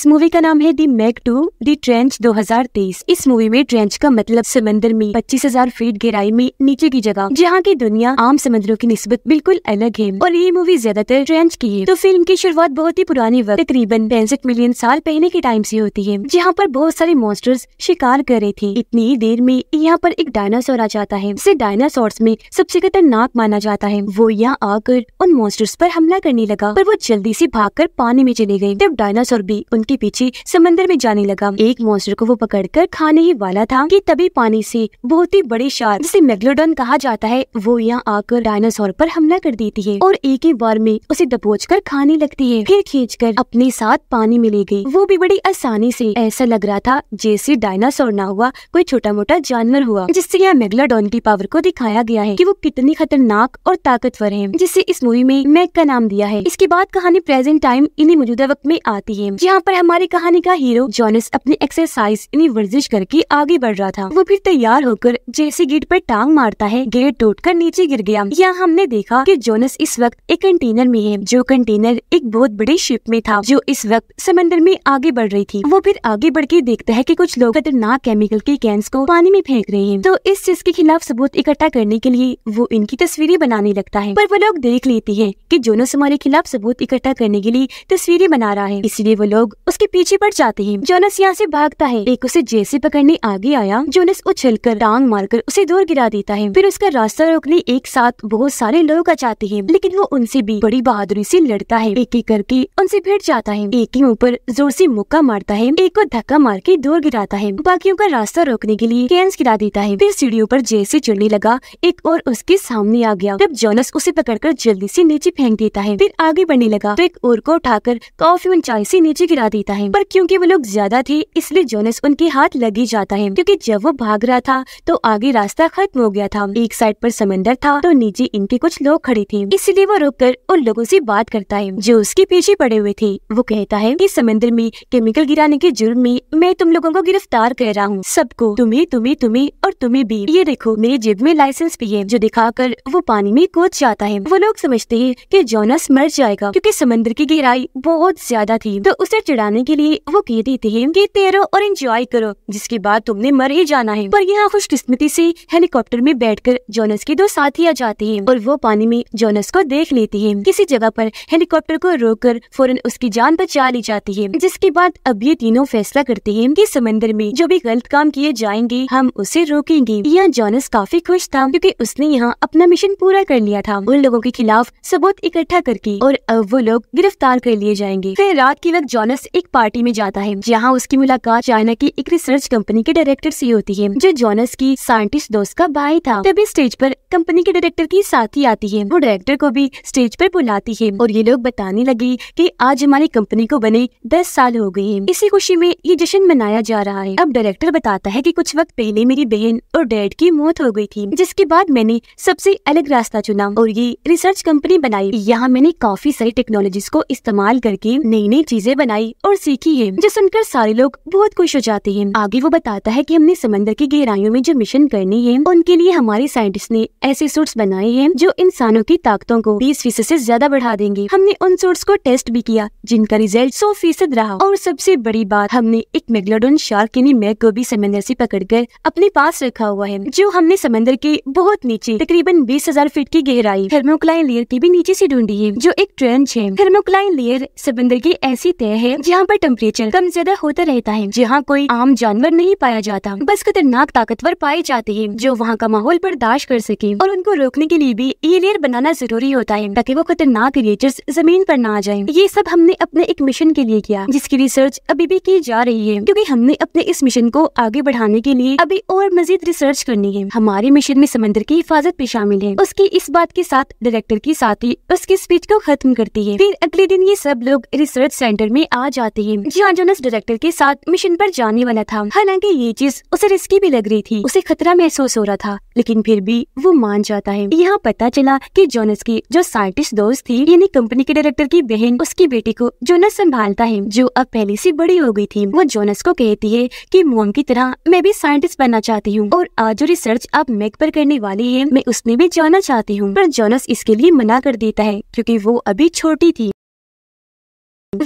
इस मूवी का नाम है the Meg two the trench 2023 इस मूवी में ट्रेंच का मतलब समंदर में 25,000 फीट गहराई में नीचे की जगह जहाँ की दुनिया आम समंदरों की निस्बत बिल्कुल अलग है और ये मूवी ज्यादातर ट्रेंच की है तो फिल्म की शुरुआत बहुत ही पुराने वक्त तकरीबन पैंसठ मिलियन साल पहले के टाइम ऐसी होती है जहाँ पर बहुत सारे मॉन्स्टर्स शिकार कर रहे थे इतनी ही देर में यहाँ पर एक डायनासोर आ जाता है जिसे डायनासोर में सबसे खतरनाक माना जाता है वो यहाँ आकर उन मॉन्स्टर्स पर हमला करने लगा पर वो जल्दी से भागकर पानी में चले गए जब डायनासोर भी उनके के पीछे समंदर में जाने लगा एक मॉन्स्टर को वो पकड़ कर खाने ही वाला था कि तभी पानी से बहुत ही बड़ी शार जिसे मेगलोडन कहा जाता है वो यहाँ आकर डायनासोर पर हमला कर देती है और एक ही बार में उसे दबोच कर खाने लगती है फिर खींच कर अपने साथ पानी में ले वो भी बड़ी आसानी से ऐसा लग रहा था जैसे डायनासोर ना हुआ कोई छोटा मोटा जानवर हुआ जिससे यह मेगलाडॉन की पावर को दिखाया गया है की वो कितनी खतरनाक और ताकतवर है जिससे इस मूवी में मैग का नाम दिया है इसके बाद कहानी प्रेजेंट टाइम इन्हीं मौजूदा वक्त में आती है यहाँ पर हमारी कहानी का हीरो जॉनस अपनी एक्सरसाइज यानी वर्जिश करके आगे बढ़ रहा था वो फिर तैयार होकर जैसे गेट पर टांग मारता है गेट टूट कर नीचे गिर गया यहाँ हमने देखा कि जोनस इस वक्त एक कंटेनर में है जो कंटेनर एक बहुत बड़े शिप में था जो इस वक्त समंदर में आगे बढ़ रही थी वो फिर आगे बढ़ के देखता है की कुछ लोग खतरनाक केमिकल के कैंस को पानी में फेंक रहे हैं तो इस चीज के खिलाफ सबूत इकट्ठा करने के लिए वो इनकी तस्वीरें बनाने लगता है पर वो लोग देख लेती है की जोनस हमारे खिलाफ सबूत इकट्ठा करने के लिए तस्वीरें बना रहा है इसलिए वो लोग उसके पीछे पड़ जाते हैं जोनस यहाँ से भागता है एक उसे जैसे पकड़ने आगे आया जोनस उछल कर टांग मारकर उसे दूर गिरा देता है फिर उसका रास्ता रोकने एक साथ बहुत सारे लोग आ जाते हैं लेकिन वो उनसे भी बड़ी बहादुरी से लड़ता है एक एक करके उनसे भिड़ जाता है एक ही ऊपर जोर से मुक्का मारता है एक को धक्का मार के दूर गिराता है बाकियों का रास्ता रोकने के लिए कैंस गिरा देता है फिर सीढ़ियों पर जैसे चढ़ने लगा एक और उसके सामने आ गया जब जोनस उसे कर जल्दी से नीचे फेंक देता है फिर आगे बढ़ने लगा तो एक और को उठाकर कॉफी और चाय से नीचे गिरा देता लेता है पर क्योंकि वो लोग ज्यादा थे इसलिए जोनस उनके हाथ लगी जाता है क्योंकि जब वो भाग रहा था तो आगे रास्ता खत्म हो गया था एक साइड पर समंदर था तो नीचे इनके कुछ लोग खड़े थे इसलिए वो रुक कर उन लोगों से बात करता है जो उसके पीछे पड़े हुए थे वो कहता है की समंदर में केमिकल गिराने के जुर्म में मैं तुम लोगों को गिरफ्तार कर रहा हूँ सबको तुम्हें तुम्हें तुम्हें और तुम्हें भी ये देखो मेरे जेब में लाइसेंस भी है जो दिखाकर वो पानी में कूद जाता है वो लोग समझते हैं कि जोनस मर जाएगा क्योंकि समंदर की गहराई बहुत ज्यादा थी तो उसे चढ़ाने जाने के लिए वो कहती थी की तैरो और एंजॉय करो जिसके बाद तुमने मर ही जाना है पर यहाँ खुशकिस्मती से हेलीकॉप्टर में बैठकर जोनस के दो साथी आ जाते हैं और वो पानी में जोनस को देख लेती है किसी जगह पर हेलीकॉप्टर को रोककर फौरन उसकी जान बचा ली जाती है जिसके बाद अब ये तीनों फैसला करते हैं की समंदर में जो भी गलत काम किए जाएंगे हम उसे रोकेंगे यहाँ जॉनस काफी खुश था क्यूँकी उसने यहाँ अपना मिशन पूरा कर लिया था उन लोगों के खिलाफ सबूत इकट्ठा करके और अब वो लोग गिरफ्तार कर लिए जाएंगे फिर रात के वक्त जोनस एक पार्टी में जाता है जहाँ उसकी मुलाकात चाइना की एक रिसर्च कंपनी के डायरेक्टर ऐसी होती है जो जॉनस की साइंटिस्ट दोस्त का भाई था तभी स्टेज पर कंपनी के डायरेक्टर की साथी आती है वो डायरेक्टर को भी स्टेज पर बुलाती है और ये लोग बताने लगे कि आज हमारी कंपनी को बने दस साल हो गए हैं इसी खुशी में ये जश्न मनाया जा रहा है अब डायरेक्टर बताता है कि कुछ वक्त पहले मेरी बहन और डैड की मौत हो गई थी जिसके बाद मैंने सबसे अलग रास्ता चुना और ये रिसर्च कंपनी बनाई यहाँ मैंने काफी सारी टेक्नोलॉजीज को इस्तेमाल करके नई नई चीजें बनाई और सीखी है जो सुनकर सारे लोग बहुत खुश हो जाते हैं आगे वो बताता है कि हमने समंदर की गहराइयों में जो मिशन करनी है उनके लिए हमारे साइंटिस्ट ने ऐसे सूट्स बनाए हैं जो इंसानों की ताकतों को बीस फीसद ऐसी ज्यादा बढ़ा देंगे हमने उन सूट्स को टेस्ट भी किया जिनका रिजल्ट सौ फीसद रहा और सबसे बड़ी बात हमने एक मेगलोडोन शार्क यानी मैग को भी समंदर ऐसी पकड़ कर अपने पास रखा हुआ है जो हमने समंदर के बहुत नीचे तकरीबन बीस हजार फीट की गहराई थर्मोक्लाइन लेयर के भी नीचे ऐसी ढूंढी है जो एक ट्रेंच है थर्मोक्लाइन लेयर समंदर की ऐसी तय है जहाँ पर टेम्परेचर कम ज्यादा होता रहता है जहाँ कोई आम जानवर नहीं पाया जाता बस खतरनाक ताकतवर पाए जाते हैं जो वहाँ का माहौल बर्दाश्त कर सके और उनको रोकने के लिए भी एलियर बनाना जरूरी होता है ताकि वो खतरनाक क्रिएचर्स जमीन पर ना आ जाए ये सब हमने अपने एक मिशन के लिए किया जिसकी रिसर्च अभी भी की जा रही है क्योंकि हमने अपने इस मिशन को आगे बढ़ाने के लिए अभी और मजीद रिसर्च करनी है हमारे मिशन में समंदर की हिफाजत भी शामिल है उसकी इस बात के साथ डायरेक्टर की साथी उसकी स्पीच को खत्म करती है फिर अगले दिन ये सब लोग रिसर्च सेंटर में आ जा चाहती है जियान जोनस डायरेक्टर के साथ मिशन पर जाने वाला था हालांकि ये चीज उसे रिस्की भी लग रही थी उसे खतरा महसूस हो रहा था लेकिन फिर भी वो मान जाता है यहाँ पता चला कि जोनस की जो साइंटिस्ट दोस्त थी यानी कंपनी के डायरेक्टर की बहन उसकी बेटी को जोनस संभालता है जो अब पहले से बड़ी हो गई थी वो जोनस को कहती है कि मोम की तरह मैं भी साइंटिस्ट बनना चाहती हूँ और आज जो रिसर्च आप मैक पर करने वाली है मैं उसमें भी जाना चाहती हूँ पर जोनस इसके लिए मना कर देता है क्योंकि वो अभी छोटी थी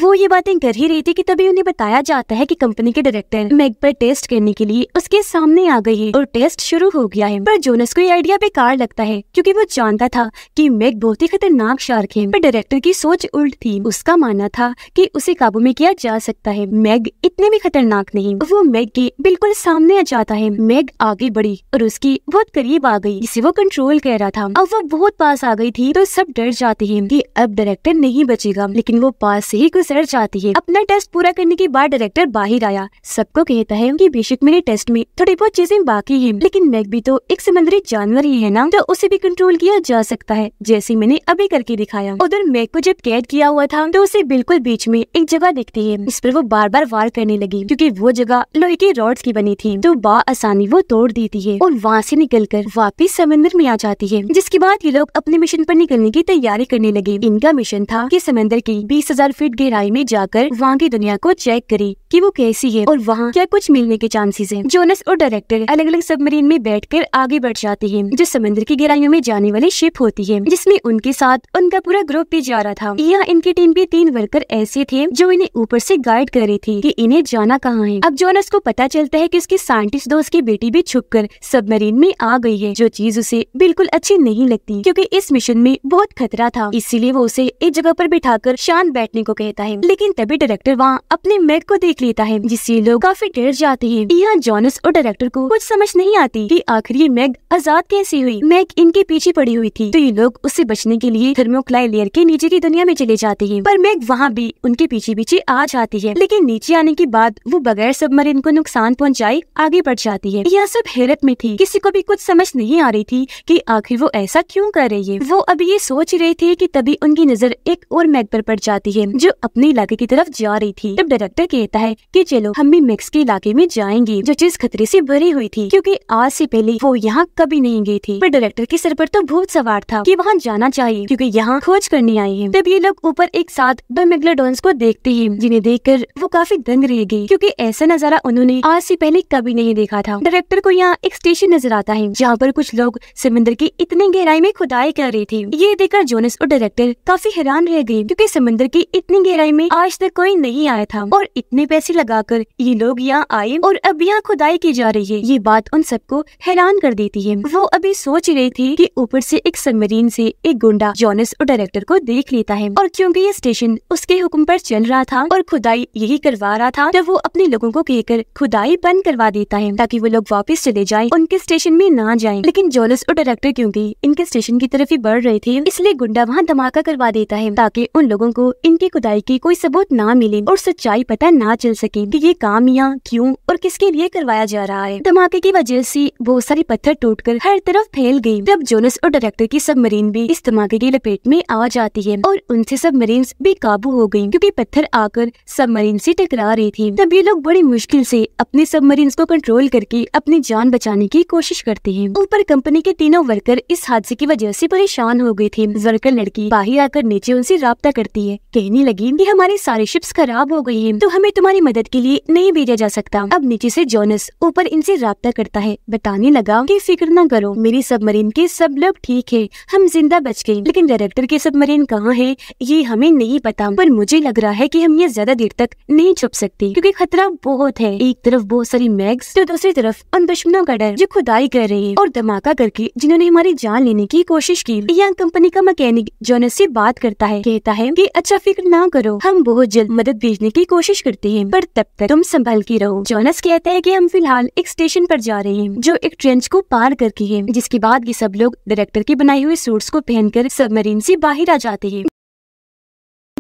वो ये बातें कर ही रही थी कि तभी उन्हें बताया जाता है कि कंपनी के डायरेक्टर मैग पर टेस्ट करने के लिए उसके सामने आ गई है और टेस्ट शुरू हो गया है पर जोनस को ये आइडिया बेकार लगता है क्योंकि वो जानता था कि मैग बहुत ही खतरनाक शार्क है पर डायरेक्टर की सोच उल्ट थी उसका मानना था कि उसे काबू में किया जा सकता है मैग इतने भी खतरनाक नहीं वो मैग के बिल्कुल सामने आ जाता है मैग आगे बढ़ी और उसकी बहुत करीब आ गई इसे वो कंट्रोल कर रहा था अब वो बहुत पास आ गई थी तो सब डर जाते हैं की अब डायरेक्टर नहीं बचेगा लेकिन वो पास से ही को सर चाहती है अपना टेस्ट पूरा करने के बाद डायरेक्टर बाहर आया सबको कहता है कि बेशक मेरे टेस्ट में थोड़ी बहुत चीजें बाकी है लेकिन मैग भी तो एक समुद्री जानवर ही है ना तो उसे भी कंट्रोल किया जा सकता है जैसे मैंने अभी करके दिखाया उधर मैग को जब कैद किया हुआ था तो उसे बिल्कुल बीच में एक जगह दिखती है इस पर वो बार बार वार करने लगी क्यूँकी वो जगह लोहे के रॉड्स की बनी थी तो बा आसानी वो तोड़ देती है और वहाँ से निकल कर वापिस समंदर में आ जाती है जिसके बाद ये लोग अपने मिशन पर निकलने की तैयारी करने लगे इनका मिशन था की समंदर की बीस हजार फीट गहराई में जाकर वहाँ की दुनिया को चेक करी कि वो कैसी है और वहाँ क्या कुछ मिलने के चांसेस हैं। जोनस और डायरेक्टर अलग अलग सबमरीन में बैठकर आगे बढ़ जाते हैं जो समुद्र की गहराइयों में जाने वाली शिप होती है जिसमे उनके साथ उनका पूरा ग्रुप भी जा रहा था यहाँ इनकी टीम के तीन वर्कर ऐसे थे जो इन्हें ऊपर ऐसी गाइड कर रही थी की इन्हें जाना कहाँ है अब जोनस को पता चलता है की उसकी साइंटिस्ट दोस्त की बेटी भी छुप सबमरीन में आ गई है जो चीज उसे बिल्कुल अच्छी नहीं लगती क्यूँकी इस मिशन में बहुत खतरा था इसीलिए वो उसे एक जगह पर बिठाकर शांत बैठने को कहते लेता है लेकिन तभी डायरेक्टर वहाँ अपने मैक को देख लेता है जिससे लोग काफी डर जाते हैं यहाँ जॉनस और डायरेक्टर को कुछ समझ नहीं आती कि आखिर ये मैग आजाद कैसे हुई मैग इनके पीछे पड़ी हुई थी तो ये लोग उससे बचने के लिए थर्मोक्लाई लेयर के नीचे की दुनिया में चले जाते हैं पर मैग वहाँ भी उनके पीछे पीछे आ जाती है लेकिन नीचे आने के बाद वो बगैर मरीन को नुकसान पहुँचाए आगे बढ़ जाती है यह सब हैरत में थी किसी को भी कुछ समझ नहीं आ रही थी की आखिर वो ऐसा क्यूँ कर रही है वो अभी ये सोच रहे थे की तभी उनकी नजर एक और मैग पर पड़ जाती है जो अपने इलाके की तरफ जा रही थी तब डायरेक्टर कहता है कि चलो हम भी मैक्स के इलाके में जाएंगे जो चीज खतरे से भरी हुई थी क्योंकि आज से पहले वो यहाँ कभी नहीं गई थी पर डायरेक्टर के सर पर तो भूत सवार था कि वहाँ जाना चाहिए क्योंकि यहाँ खोज करने आए हैं तब ये लोग ऊपर एक साथ दो मेगलाडोन्स को देखते हैं जिन्हें देख वो काफी दंग रह गयी क्यूँकी ऐसा नजारा उन्होंने आज ऐसी पहले कभी नहीं देखा था डायरेक्टर को यहाँ एक स्टेशन नजर आता है जहाँ पर कुछ लोग समुद्र की इतनी गहराई में खुदाई कर रही थी ये देखकर जोनस और डायरेक्टर काफी हैरान रह गयी क्यूँकी समुद्र की इतनी गहराई में आज तक कोई नहीं आया था और इतने पैसे लगाकर ये लोग यहाँ आए और अब यहाँ खुदाई की जा रही है ये बात उन सबको हैरान कर देती है वो अभी सोच रहे थे कि ऊपर से एक सबमरीन से एक गुंडा जॉनस और डायरेक्टर को देख लेता है और क्योंकि ये स्टेशन उसके हुक्म पर चल रहा था और खुदाई यही करवा रहा था जब वो अपने लोगों को कहकर खुदाई बंद करवा देता है ताकि वो लोग वापस चले जाए उनके स्टेशन में ना जाए लेकिन जॉनस और डायरेक्टर क्यूँकी इनके स्टेशन की तरफ ही बढ़ रहे थे इसलिए गुंडा वहाँ धमाका करवा देता है ताकि उन लोगों को इनकी खुदाई की कोई सबूत ना मिले और सच्चाई पता ना चल सके कि ये काम यहाँ क्यों और किसके लिए करवाया जा रहा है धमाके की वजह से बहुत सारे पत्थर टूटकर हर तरफ फैल गयी तब जोनस और डायरेक्टर की सबमरीन भी इस धमाके की लपेट में आ जाती है और उनसे सबमरीन भी काबू हो गयी क्यूँकी पत्थर आकर सबमरीन से टकरा रही थी तब ये लोग बड़ी मुश्किल से अपने सबमरीन को कंट्रोल करके अपनी जान बचाने की कोशिश करते हैं ऊपर कंपनी के तीनों वर्कर इस हादसे की वजह से परेशान हो गयी थी वर्कर लड़की बाहर आकर नीचे उनसे रबता करती है कहने लगी भी हमारी सारी शिप्स खराब हो गई है तो हमें तुम्हारी मदद के लिए नहीं भेजा जा सकता अब नीचे से जोनस ऊपर इनसे रब्ता करता है बताने लगा की फिक्र न करो मेरी सबमरीन के सब लोग ठीक है हम जिंदा बच गए लेकिन डायरेक्टर सब सबमरीन कहाँ है ये हमें नहीं पता पर मुझे लग रहा है की हम ये ज्यादा देर तक नहीं छुप सकते क्यूँकी खतरा बहुत है एक तरफ बहुत सारी मैग्स तो दूसरी तरफ उन दुश्मनों का डर जो खुदाई कर रहे हैं और धमाका करके जिन्होंने हमारी जान लेने की कोशिश की यंग कंपनी का मैकेनिक जोनस से बात करता है कहता है की अच्छा फिक्र न करो हम बहुत जल्द मदद भेजने की कोशिश करते हैं पर तब तक तुम संभल के रहो जोनस कहते हैं कि हम फिलहाल एक स्टेशन पर जा रहे हैं जो एक ट्रेंच को पार करके है जिसके बाद ये सब लोग डायरेक्टर के बनाए हुए सूट्स को पहनकर सबमरीन से बाहर आ जाते हैं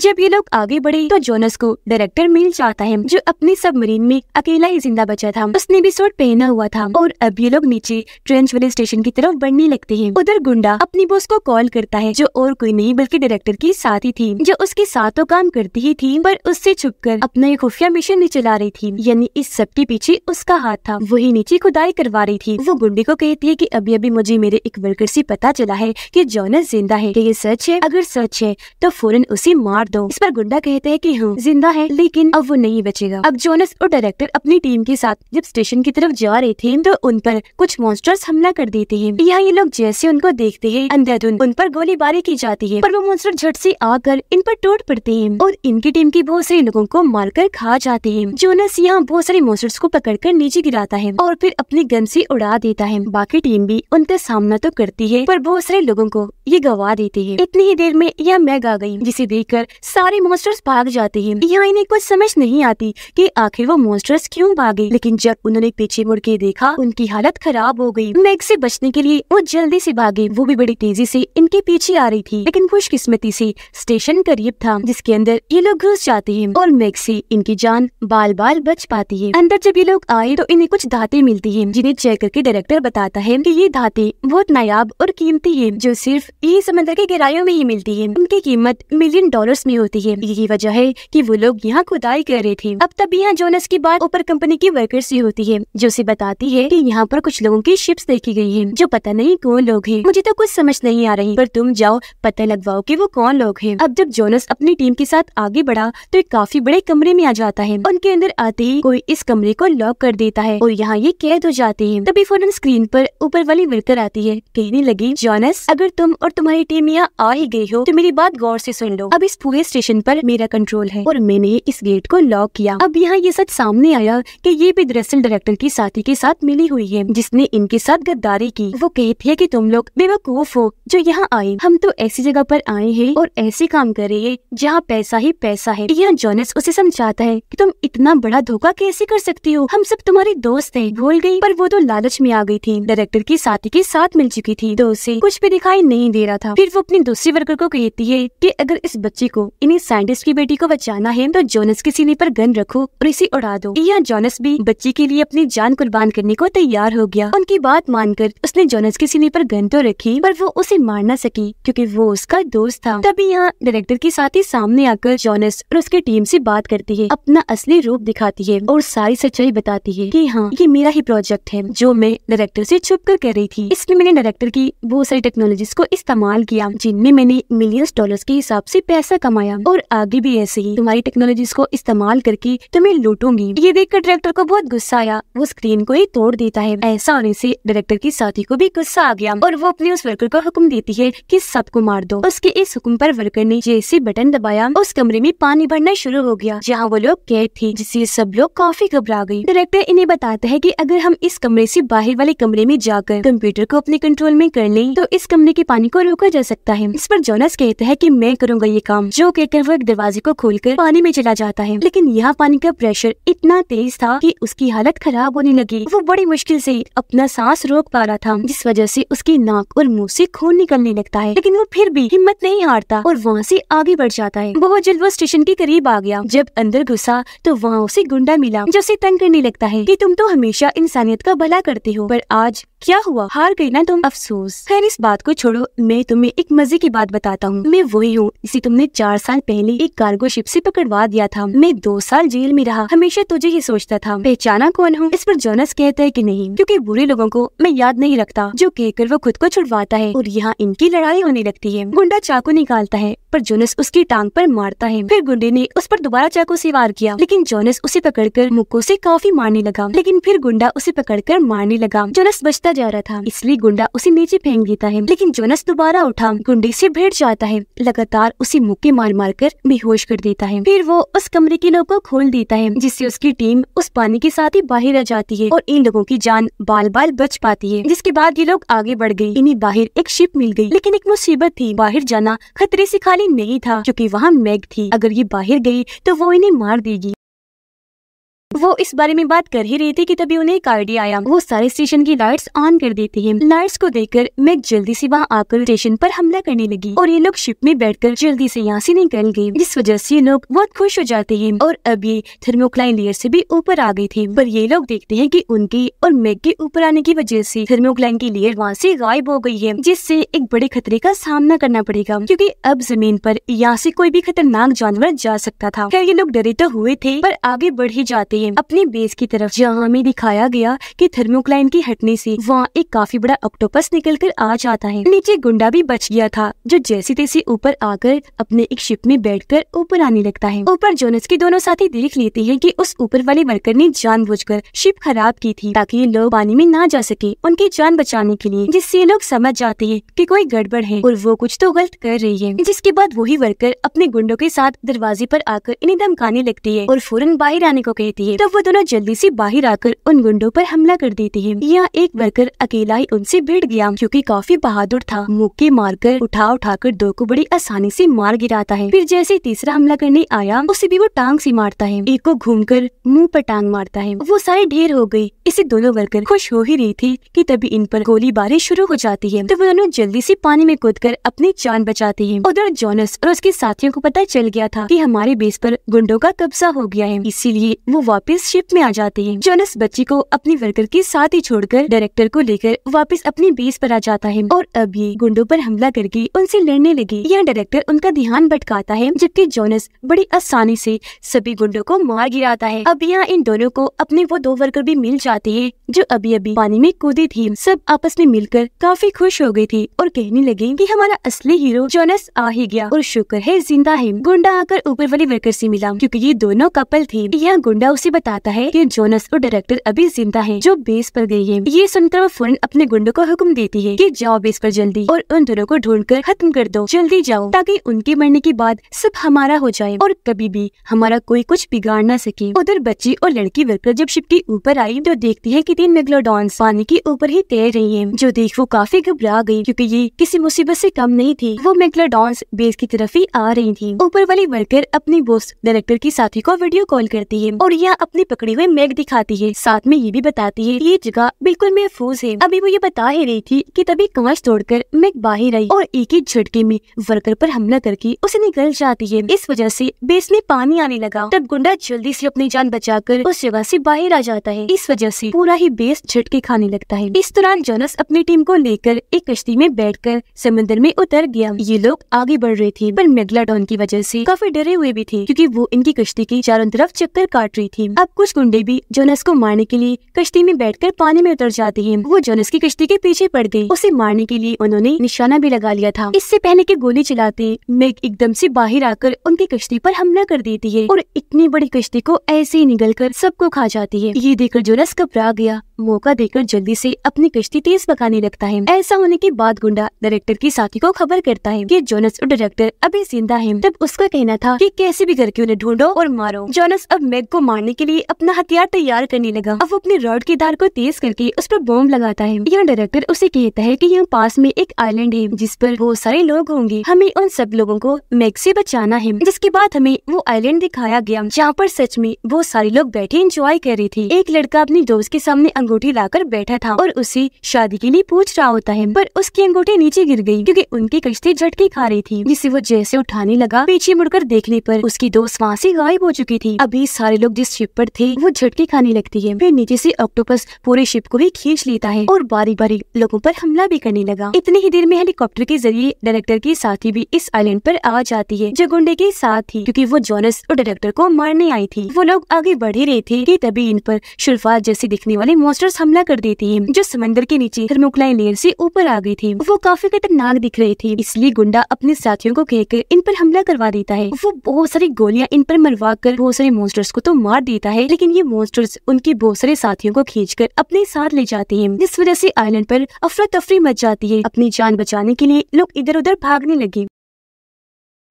जब ये लोग आगे बढ़े तो जोनस को डायरेक्टर मिल जाता है जो अपने सबमरीन में अकेला ही जिंदा बचा था उसने भी सूट पहना हुआ था और अब ये लोग नीचे ट्रेंच वाले स्टेशन की तरफ बढ़ने लगते हैं उधर गुंडा अपनी बॉस को कॉल करता है जो और कोई नहीं बल्कि डायरेक्टर की साथी थी जो उसके साथ तो काम करती ही थी पर उससे छुप कर अपना एक खुफिया मिशन नहीं चला रही थी यानी इस सब के पीछे उसका हाथ था वही नीचे खुदाई करवा रही थी वो गुंडे को कहती है की अभी अभी मुझे मेरे एक वर्कर ऐसी पता चला है की जोनस जिंदा है ये सच है अगर सच है तो फौरन उसे मार मार दो इस पर गुंडा कहते हैं कि हाँ जिंदा है लेकिन अब वो नहीं बचेगा अब जोनस और डायरेक्टर अपनी टीम के साथ जब स्टेशन की तरफ जा रहे थे तो उन पर कुछ मॉन्स्टर्स हमला कर देते हैं यहाँ ये लोग जैसे उनको देखते हैं अंधाधुन उन पर गोलीबारी की जाती है पर वो मॉन्स्टर झट से आकर इन पर टूट पड़ते हैं और इनकी टीम के बहुत सारे लोगों को मारकर खा जाते हैं जोनस यहाँ बहुत सारे मॉन्स्टर्स को कर नीचे गिराता है और फिर अपनी गन से उड़ा देता है बाकी टीम भी उनका सामना तो करती है पर बहुत सारे लोगों को ये गवा देती है इतनी ही देर में यह मैग आ गई जिसे देखकर सारे मोस्टर्स भाग जाते हैं यहाँ इन्हें कुछ समझ नहीं आती कि आखिर वो मोस्टर्स क्यों भागे लेकिन जब उन्होंने पीछे मुड़ के देखा उनकी हालत खराब हो गई मैग से बचने के लिए वो जल्दी से भागे वो भी बड़ी तेजी से इनके पीछे आ रही थी लेकिन खुशकिस्मती से स्टेशन करीब था जिसके अंदर ये लोग घुस जाते हैं और मैग से इनकी जान बाल बाल बच पाती है अंदर जब ये लोग आए तो इन्हें कुछ धाते मिलती है जिन्हें चेक करके डायरेक्टर बताता है की ये धाते बहुत नायाब और कीमती है जो सिर्फ यही समंदर के गहराइयों में ही मिलती है उनकी कीमत मिलियन डॉलर में होती है यही वजह है कि वो लोग यहाँ खुदाई कर रहे थे अब तब यहाँ जोनस की बात ऊपर कंपनी की वर्कर्स से होती है जो उसे बताती है कि यहाँ पर कुछ लोगों की शिप्स देखी गई है जो पता नहीं कौन लोग हैं मुझे तो कुछ समझ नहीं आ रही पर तुम जाओ पता लगवाओ की वो कौन लोग है अब जब जोनस अपनी टीम के साथ आगे बढ़ा तो एक काफी बड़े कमरे में आ जाता है उनके अंदर आते ही कोई इस कमरे को लॉक कर देता है और यहाँ ये कैद हो जाती है तभी फोन स्क्रीन आरोप ऊपर वाली वर्कर आती है कहने लगी जोनस अगर तुम और तुम्हारी टीम यहाँ आ ही गई हो तो मेरी बात गौर से सुन लो अब इस पूरे स्टेशन पर मेरा कंट्रोल है और मैंने इस गेट को लॉक किया अब यहाँ ये सच सामने आया कि ये भी दरअसल डायरेक्टर की साथी के साथ मिली हुई है जिसने इनके साथ गद्दारी की वो कहती है की तुम लोग बेवकूफ हो जो यहाँ आए हम तो ऐसी जगह पर आए हैं और ऐसे काम कर रहे हैं जहाँ पैसा ही पैसा है यहाँ जोनस उसे समझाता है की तुम इतना बड़ा धोखा कैसे कर सकती हो हम सब तुम्हारे दोस्त है भूल गयी पर वो तो लालच में आ गई थी डायरेक्टर की साथी के साथ मिल चुकी थी तो उसे कुछ भी दिखाई नहीं दे रहा था फिर वो अपनी दूसरी वर्कर को कहती है कि अगर इस बच्चे को इन्हें साइंटिस्ट की बेटी को बचाना है तो जोनस के सीने पर गन रखो और इसे उड़ा दो यहाँ जोनस भी बच्ची के लिए अपनी जान कुर्बान करने को तैयार हो गया उनकी बात मानकर उसने जोनस के सीने पर गन तो रखी पर वो उसे मार ना सकी क्योंकि वो उसका दोस्त था तभी यहाँ डायरेक्टर के साथ ही सामने आकर जोनस और उसकी टीम से बात करती है अपना असली रूप दिखाती है और सारी सच्चाई बताती है की हाँ ये मेरा ही प्रोजेक्ट है जो मैं डायरेक्टर ऐसी छुप कर कर रही थी इसलिए मैंने डायरेक्टर की बहुत सारी टेक्नोलॉजी को इस्तेमाल किया जिनमें मैंने मिलियंस डॉलर्स के हिसाब से पैसा कमा कमाया और आगे भी ऐसे ही तुम्हारी टेक्नोलॉजी को इस्तेमाल करके तुम्हें लूटूंगी ये देखकर डायरेक्टर को बहुत गुस्सा आया वो स्क्रीन को ही तोड़ देता है ऐसा होने से डायरेक्टर की साथी को भी गुस्सा आ गया और वो अपने उस वर्कर को हुक्म देती है की सबको मार दो उसके इस हुक्म आरोप वर्कर ने जैसे बटन दबाया उस कमरे में पानी भरना शुरू हो गया जहाँ वो लोग कैद थे जिससे सब लोग काफी घबरा गयी डायरेक्टर इन्हें बताता है की अगर हम इस कमरे ऐसी बाहर वाले कमरे में जाकर कंप्यूटर को अपने कंट्रोल में कर ले तो इस कमरे के पानी को रोका जा सकता है इस पर जोनस कहता है की मैं करूँगा ये काम जो जो कहकर वो एक दरवाजे को खोलकर पानी में चला जाता है लेकिन यहाँ पानी का प्रेशर इतना तेज था कि उसकी हालत खराब होने लगी वो बड़ी मुश्किल से अपना सांस रोक पा रहा था जिस वजह से उसकी नाक और मुंह से खून निकलने लगता है लेकिन वो फिर भी हिम्मत नहीं हारता और वहाँ से आगे बढ़ जाता है बहुत जल्द वो स्टेशन के करीब आ गया जब अंदर घुसा तो वहाँ उसे गुंडा मिला जो उसे तंग करने लगता है की तुम तो हमेशा इंसानियत का भला करते हो पर आज क्या हुआ हार गई ना तुम अफसोस खैर इस बात को छोड़ो मैं तुम्हें एक मजे की बात बताता हूँ मैं वही हूँ इसे तुमने चार साल पहले एक कार्गो शिप से पकड़वा दिया था मैं दो साल जेल में रहा हमेशा तुझे ही सोचता था पहचाना कौन हूँ इस पर जोनस कहता है की नहीं क्यूँकी बुरे लोगों को मैं याद नहीं रखता जो कहकर वो खुद को छुड़वाता है और यहाँ इनकी लड़ाई होने लगती है गुंडा चाकू निकालता है पर जोनस उसकी टांग पर मारता है फिर गुंडे ने उस पर दोबारा चाकू से वार किया लेकिन जोनस उसे पकड़कर मुक्को से काफी मारने लगा लेकिन फिर गुंडा उसे पकड़कर मारने लगा जोनस बचता जा रहा था इसलिए गुंडा उसे नीचे फेंक देता है लेकिन जोनस दोबारा उठा गुंडे से भेड़ जाता है लगातार उसे मुक्के मार मार कर बेहोश कर देता है फिर वो उस कमरे के लोग को खोल देता है जिससे उसकी टीम उस पानी के साथ ही बाहर आ जाती है और इन लोगों की जान बाल बाल बच पाती है जिसके बाद ये लोग आगे बढ़ गयी इन्हें बाहर एक शिप मिल गयी लेकिन एक मुसीबत थी बाहर जाना खतरे ऐसी खाली नहीं था क्यूँकी वहाँ मैग थी अगर ये बाहर गयी तो वो इन्हें मार देगी वो इस बारे में बात कर ही रही थी कि तभी उन्हें एक आईडिया आया वो सारे स्टेशन की लाइट्स ऑन कर देती है लाइट्स को देखकर मैग जल्दी से वहाँ आकर स्टेशन पर हमला करने लगी और ये लोग शिप में बैठकर जल्दी से यहाँ से निकल गए जिस वजह से लोग बहुत खुश हो जाते हैं और अब ये थर्मोक्लाइन लेयर से भी ऊपर आ गई थी पर ये लोग देखते है की उनके और मैग के ऊपर आने की वजह से थर्मोक्लाइन की लेयर वहाँ से गायब हो गई है जिससे एक बड़े खतरे का सामना करना पड़ेगा क्यूँकी अब जमीन पर यहाँ से कोई भी खतरनाक जानवर जा सकता था क्या ये लोग डरे तो हुए थे पर आगे बढ़ ही जाते लिए अपने बेस की तरफ जहाँ हमें दिखाया गया कि थर्मोक्लाइन के हटने से वहाँ एक काफी बड़ा ऑक्टोपस निकल कर आ जाता है नीचे गुंडा भी बच गया था जो जैसे तैसे ऊपर आकर अपने एक शिप में बैठ ऊपर आने लगता है ऊपर जोनस के दोनों साथी देख लेते हैं की उस ऊपर वाले वर्कर ने जान शिप खराब की थी ताकि ये लोग पानी में न जा सके उनकी जान बचाने के लिए जिससे लोग समझ जाते हैं की कोई गड़बड़ है और वो कुछ तो गलत कर रही है जिसके बाद वही वर्कर अपने गुंडों के साथ दरवाजे पर आकर इन्हें धमकाने लगती है और फौरन बाहर आने को कहती है हैं तब वो दोनों जल्दी से बाहर आकर उन गुंडों पर हमला कर देते हैं यहाँ एक वर्कर अकेला ही उनसे भिड़ गया क्योंकि काफी बहादुर था मुक्के मारकर उठा उठा कर दो को बड़ी आसानी से मार गिराता है फिर जैसे तीसरा हमला करने आया उसे भी वो टांग से मारता है एक को घूम कर मुँह पर टांग मारता है वो सारे ढेर हो गयी इसे दोनों वर्कर खुश हो ही रही थी की तभी इन पर गोलीबारी शुरू हो जाती है तो वो दोनों जल्दी ऐसी पानी में कूद कर अपनी जान बचाते हैं उधर जोनस और उसके साथियों को पता चल गया था की हमारे बेस पर गुंडों का कब्जा हो गया है इसीलिए वो वापस वापस शिप में आ जाते हैं जोनस बच्ची को अपनी वर्कर के साथ ही छोड़कर डायरेक्टर को लेकर वापस अपनी बेस पर आ जाता है और अब ये गुंडों पर हमला करके उनसे लड़ने लगी यह डायरेक्टर उनका ध्यान भटकाता है जबकि जोनस बड़ी आसानी से सभी गुंडों को मार गिराता है अब यहाँ इन दोनों को अपने वो दो वर्कर भी मिल जाते हैं जो अभी अभी पानी में कूदी थी सब आपस में मिलकर काफी खुश हो गई थी और कहने लगे की हमारा असली हीरो जोनस आ ही गया और शुक्र है जिंदा है गुंडा आकर ऊपर वाले वर्कर ऐसी मिला क्यूँकी ये दोनों कपल थी यह गुंडा उसे बताता है कि जोनस और डायरेक्टर अभी जिंदा हैं जो बेस पर गई है ये सुनकर वो फौरन अपने गुंडों को हुक्म देती है कि जाओ बेस पर जल्दी और उन दोनों को ढूंढ कर खत्म कर दो जल्दी जाओ ताकि उनके मरने के बाद सब हमारा हो जाए और कभी भी हमारा कोई कुछ बिगाड़ ना सके उधर बच्ची और लड़की वर्कर जब शिप के ऊपर आई तो देखती है की तीन मेगलोडॉन्स पानी के ऊपर ही तैर रही है जो देख वो काफी घबरा गयी क्यूँकी ये किसी मुसीबत ऐसी कम नहीं थी वो मेगलोडॉन्स बेस की तरफ ही आ रही थी ऊपर वाली वर्कर अपनी बोस्ट डायरेक्टर की साथी को वीडियो कॉल करती है और यह अपनी पकड़ी हुई मैग दिखाती है साथ में ये भी बताती है ये जगह बिल्कुल महफूज है अभी वो ये बता ही रही थी कि तभी कांच तोड़कर मैग बाहर आई और एक ही झटके में वर्कर पर हमला करके उसे निकल जाती है इस वजह से बेस में पानी आने लगा तब गुंडा जल्दी से अपनी जान बचाकर उस जगह से बाहर आ जाता है इस वजह से पूरा ही बेस झटके खाने लगता है इस दौरान जोनस अपनी टीम को लेकर एक कश्ती में कर समुद्र में उतर गया ये लोग आगे बढ़ रहे थे पर मेगलाडॉन की वजह से काफी डरे हुए भी थे क्योंकि वो इनकी कश्ती की चारों तरफ चक्कर काट रही थी अब कुछ गुंडे भी जोनस को मारने के लिए कश्ती में बैठकर पानी में उतर जाते हैं वो जोनस की कश्ती के पीछे पड़ गयी उसे मारने के लिए उन्होंने निशाना भी लगा लिया था इससे पहले की गोली चलाते मेघ एकदम से बाहर आकर उनकी कश्ती पर हमला कर देती है और इतनी बड़ी कश्ती को ऐसे ही निगल कर सबको खा जाती है ये देखकर जोनस घबरा गया मौका देकर जल्दी से अपनी कश्ती तेज पकाने लगता है ऐसा होने के बाद गुंडा डायरेक्टर की साथी को खबर करता है कि जोनस और डायरेक्टर अभी जिंदा है तब उसका कहना था कि कैसे भी करके उन्हें ढूंढो और मारो जोनस अब मैग को मारने के के लिए अपना हथियार तैयार करने लगा अब वो अपने रॉड की धार को तेज करके उस पर बॉम्ब लगाता है यहाँ डायरेक्टर उसे कहता है की यहाँ पास में एक आईलैंड है जिस पर बहुत सारे लोग होंगे हमें उन सब लोगों को मैग ऐसी बचाना है जिसके बाद हमें वो आईलैंड दिखाया गया जहाँ पर सच में बहुत सारे लोग बैठे इंजॉय कर रहे थे एक लड़का अपनी दोस्त के सामने अंगूठी लाकर बैठा था और उसे शादी के लिए पूछ रहा होता है पर उसकी अंगूठी नीचे गिर गई क्योंकि उनकी कश्ती झटके खा रही थी जिसे वो जैसे उठाने लगा पीछे मुड़कर देखने पर उसकी दोस्त वहाँ से गायब हो चुकी थी अभी सारे लोग जिस शिप पर थे वो झटके खाने लगती है फिर नीचे से ऑक्टोपस पूरे शिप को ही खींच लेता है और बारी बारी लोगों पर हमला भी करने लगा इतनी ही देर में हेलीकॉप्टर के जरिए डायरेक्टर के साथी भी इस आइलैंड पर आ जाती है जो गुंडे के साथ ही क्योंकि वो जोनस और डायरेक्टर को मारने आई थी वो लोग आगे बढ़ ही रहे थे कि तभी इन पर शुरुआत जैसे दिखने वाले मॉन्स्टर्स हमला कर देती है जो समंदर के नीचे थर्मोक्लाइन लेयर से ऊपर आ गई थी वो काफी खतरनाक दिख रहे थे इसलिए गुंडा अपने साथियों को कहकर इन पर हमला करवा देता है वो बहुत सारी गोलियां इन पर मरवा कर बहुत सारे मॉन्स्टर्स को तो मार देती देता है लेकिन ये मोस्टर्स उनके बहुत सारे साथियों को खींचकर अपने साथ ले जाते हैं जिस वजह से आइलैंड पर अफरा तफरी मच जाती है अपनी जान बचाने के लिए लोग इधर उधर भागने लगे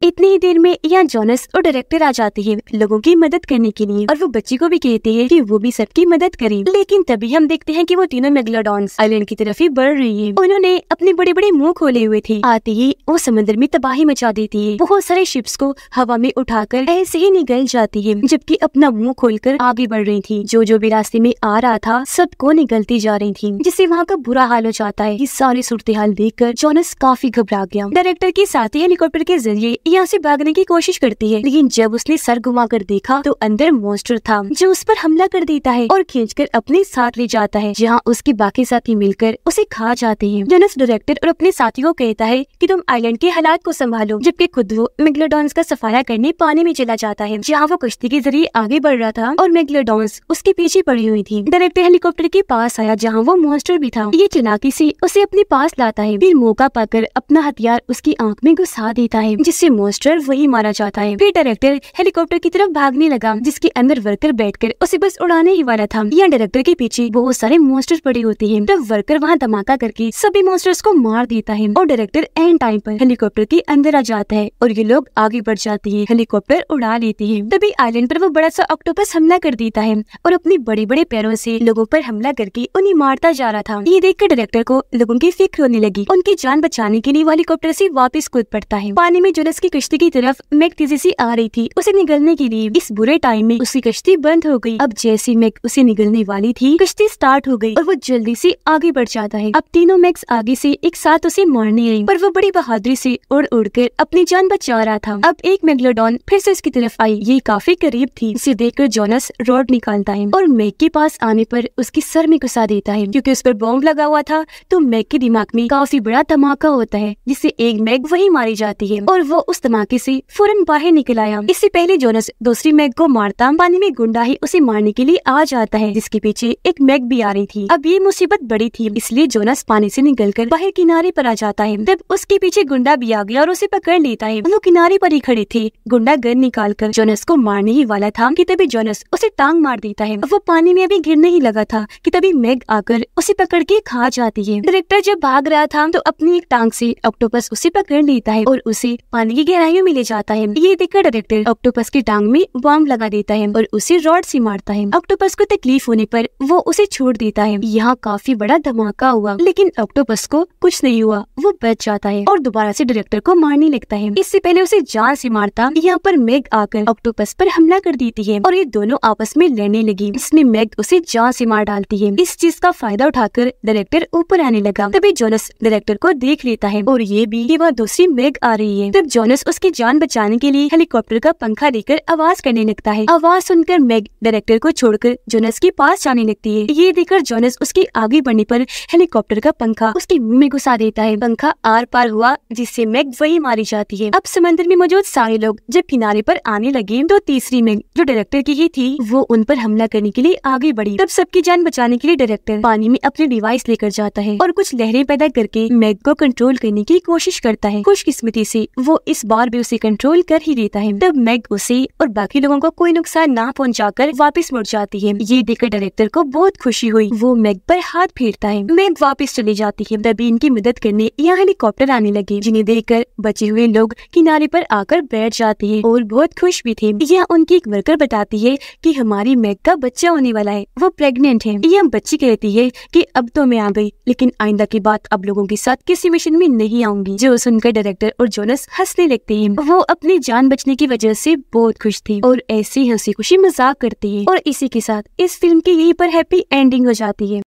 इतनी ही देर में यहाँ जॉनस और डायरेक्टर आ जाते हैं लोगों की मदद करने के लिए और वो बच्ची को भी कहते हैं कि वो भी सबकी मदद करे लेकिन तभी हम देखते हैं कि वो तीनों मेगलोडॉन आइलैंड की तरफ ही बढ़ रही है उन्होंने अपने बड़े बड़े मुंह खोले हुए थे आते ही वो समुद्र में तबाही मचा देती है बहुत सारे शिप्स को हवा में उठाकर ऐसे ही निकल जाती है जबकि अपना खोल कर आगे बढ़ रही थी जो जो भी रास्ते में आ रहा था सबको निकलती जा रही थी जिससे वहाँ का बुरा हाल हो जाता है इस सारी सूरत हाल देख जोनस काफी घबरा गया डायरेक्टर के साथ ही हेलीकॉप्टर के जरिए यहाँ से भागने की कोशिश करती है लेकिन जब उसने सर घुमा कर देखा तो अंदर मॉन्स्टर था जो उस पर हमला कर देता है और खींच कर अपने साथ ले जाता है जहाँ उसके बाकी साथी मिलकर उसे खा जाते हैं जोनस डायरेक्टर और अपने साथियों को कहता है की तुम आइलैंड के हालात को संभालो जबकि खुद वो मेगलोडॉन्स का सफाया करने पानी में चला जाता है जहाँ वो कुश्ती के जरिए आगे बढ़ रहा था और मेगलोडॉन्स उसके पीछे पड़ी हुई थी डायरेक्टर हेलीकॉप्टर के पास आया जहाँ वो मॉन्स्टर भी था ये चलाकी से उसे अपने पास लाता है फिर मौका पाकर अपना हथियार उसकी आंख में घुसा देता है जिससे मोस्टर वही मारा जाता है फिर डायरेक्टर हेलीकॉप्टर की तरफ भागने लगा जिसके अंदर वर्कर बैठकर उसे बस उड़ाने ही वाला था यहाँ डायरेक्टर के पीछे बहुत सारे मोस्टर पड़े होते हैं तब वर्कर वहाँ धमाका करके सभी मोस्टर्स को मार देता है और डायरेक्टर एंड टाइम पर हेलीकॉप्टर के अंदर आ जाता है और ये लोग आगे बढ़ जाते हैं हेलीकॉप्टर उड़ा लेते हैं तभी आइलैंड पर वो बड़ा सा ऑक्टोपस हमला कर देता है और अपने बड़े बड़े पैरों से लोगों पर हमला करके उन्हें मारता जा रहा था ये कर डायरेक्टर को लोगों की फिक्र होने लगी उनकी जान बचाने के लिए वो हेलीकॉप्टर से वापस कूद पड़ता है पानी में जुलस उसकी कश्ती की तरफ मैक तेजी से आ रही थी उसे निगलने के लिए इस बुरे टाइम में उसकी कश्ती बंद हो गई अब जैसे मैक उसे निगलने वाली थी कश्ती स्टार्ट हो गई और वो जल्दी से आगे बढ़ जाता है अब तीनों मैक्स आगे से एक साथ उसे मारने आई पर वो बड़ी बहादुरी से उड़ उड़ कर अपनी जान बचा रहा था अब एक मेगलोडॉन फिर से उसकी तरफ आई ये काफी करीब थी इसे कर जोनस रॉड निकालता है और मैक के पास आने पर उसके सर में घुसा देता है क्योंकि उस पर बॉम्ब लगा हुआ था तो मैक के दिमाग में काफी बड़ा धमाका होता है जिससे एक मैग वही मारी जाती है और वो उस धमाके से फौरन बाहर निकल आया इससे पहले जोनस दूसरी मैग को मारता पानी में गुंडा ही उसे मारने के लिए आ जाता है जिसके पीछे एक मैग भी आ रही थी अब ये मुसीबत बड़ी थी इसलिए जोनस पानी निकल कर बाहर किनारे आरोप आ जाता है तब उसके पीछे गुंडा भी आ गया और उसे पकड़ लेता है वो किनारे आरोप ही खड़े थे गुंडा गन निकाल कर जोनस को मारने ही वाला था की तभी जोनस उसे टांग मार देता है वो पानी में अभी गिरने ही लगा था कि तभी मैग आकर उसे पकड़ के खा जाती है डायरेक्टर जब भाग रहा था तो अपनी एक टांग से ऑक्टोपस उसे पकड़ लेता है और उसे पानी के की गहराइयों में ले जाता है ये देखकर डायरेक्टर ऑक्टोपस की टांग में बॉम्ब लगा देता है और उसे रॉड से मारता है ऑक्टोपस को तकलीफ होने पर वो उसे छोड़ देता है यहाँ काफी बड़ा धमाका हुआ लेकिन ऑक्टोपस को कुछ नहीं हुआ वो बच जाता है और दोबारा से डायरेक्टर को मारने लगता है इससे पहले उसे जान से मारता यहाँ पर मैग आकर ऑक्टोपस पर हमला कर देती है और ये दोनों आपस में लड़ने लगी इसमें मैग उसे जान से मार डालती है इस चीज का फायदा उठाकर डायरेक्टर ऊपर आने लगा तभी जोनस डायरेक्टर को देख लेता है और ये भी कि वह दूसरी मैग आ रही है तब जोनस यूनुस उसकी जान बचाने के लिए हेलीकॉप्टर का पंखा देकर आवाज करने लगता है आवाज सुनकर मैग डायरेक्टर को छोड़कर जोनस के पास जाने लगती है ये देखकर जोनस उसके आगे बढ़ने पर हेलीकॉप्टर का पंखा उसके मुंह में घुसा देता है पंखा आर पार हुआ जिससे मैग वही मारी जाती है अब समंदर में मौजूद सारे लोग जब किनारे पर आने लगे तो तीसरी मैग जो डायरेक्टर की ही थी वो उन पर हमला करने के लिए आगे बढ़ी तब सबकी जान बचाने के लिए डायरेक्टर पानी में अपने डिवाइस लेकर जाता है और कुछ लहरें पैदा करके मैग को कंट्रोल करने की कोशिश करता है खुशकिस्मती से वो इस बार भी उसे कंट्रोल कर ही देता है तब मैग उसे और बाकी लोगों को कोई नुकसान ना पहुंचाकर वापस मुड़ जाती है ये देखकर डायरेक्टर को बहुत खुशी हुई वो मैग पर हाथ फेरता है मैग वापस चली जाती है तभी इनकी मदद करने यहाँ हेलीकॉप्टर आने लगे जिन्हें देखकर बचे हुए लोग किनारे पर आकर बैठ जाते हैं और बहुत खुश भी थे यह उनकी एक वर्कर बताती है कि हमारी मैग का बच्चा होने वाला है वो प्रेगनेंट है यह बच्ची कहती है कि अब तो मैं आ गई लेकिन आइंदा के बाद अब लोगों के साथ किसी मिशन में नहीं आऊंगी जो सुनकर डायरेक्टर और जोनस हंसने लगते है वो अपनी जान बचने की वजह से बहुत खुश थी और ऐसी हंसी खुशी मजाक करती है और इसी के साथ इस फिल्म की यही पर हैप्पी एंडिंग हो जाती है